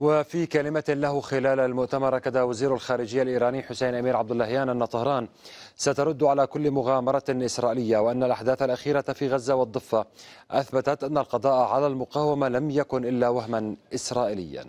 وفي كلمة له خلال المؤتمر أكد وزير الخارجية الإيراني حسين أمير عبد اللهيان أن طهران سترد على كل مغامرة إسرائيلية وأن الأحداث الأخيرة في غزة والضفة أثبتت أن القضاء على المقاومة لم يكن إلا وهما إسرائيليا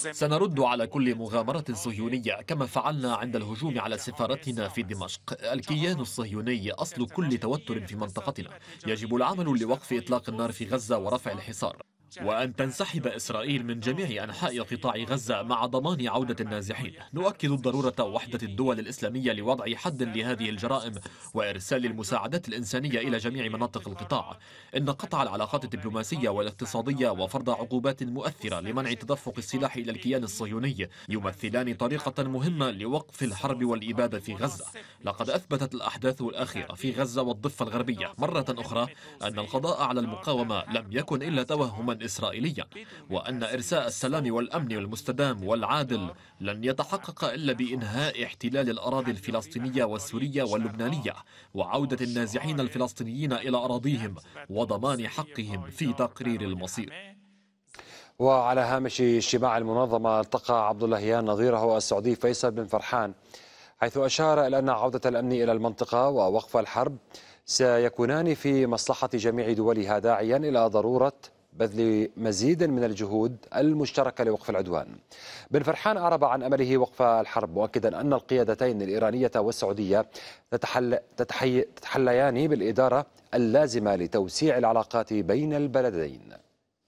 سنرد على كل مغامرة صهيونية كما فعلنا عند الهجوم على سفارتنا في دمشق الكيان الصهيوني أصل كل توتر في منطقتنا يجب العمل لوقف إطلاق النار في غزة ورفع الحصار وأن تنسحب إسرائيل من جميع أنحاء قطاع غزة مع ضمان عودة النازحين نؤكد ضرورة وحدة الدول الإسلامية لوضع حد لهذه الجرائم وإرسال المساعدات الإنسانية إلى جميع مناطق القطاع إن قطع العلاقات الدبلوماسية والاقتصادية وفرض عقوبات مؤثرة لمنع تدفق السلاح إلى الكيان الصهيوني يمثلان طريقة مهمة لوقف الحرب والإبادة في غزة لقد أثبتت الأحداث الأخيرة في غزة والضفة الغربية مرة أخرى أن القضاء على المقاومة لم يكن إلا توهما إسرائيلية وأن إرساء السلام والأمن والمستدام والعادل لن يتحقق إلا بإنهاء احتلال الأراضي الفلسطينية والسورية واللبنانية وعودة النازحين الفلسطينيين إلى أراضيهم وضمان حقهم في تقرير المصير وعلى هامش اجتماع المنظمة التقى عبد اللهيان نظيره السعودي فيصل بن فرحان حيث أشار إلى أن عودة الأمن إلى المنطقة ووقف الحرب سيكونان في مصلحة جميع دولها داعيا إلى ضرورة بذل مزيد من الجهود المشتركة لوقف العدوان بن فرحان أعرب عن أمله وقف الحرب مؤكدا أن القيادتين الإيرانية والسعودية تتحل... تتحي... تتحليان بالإدارة اللازمة لتوسيع العلاقات بين البلدين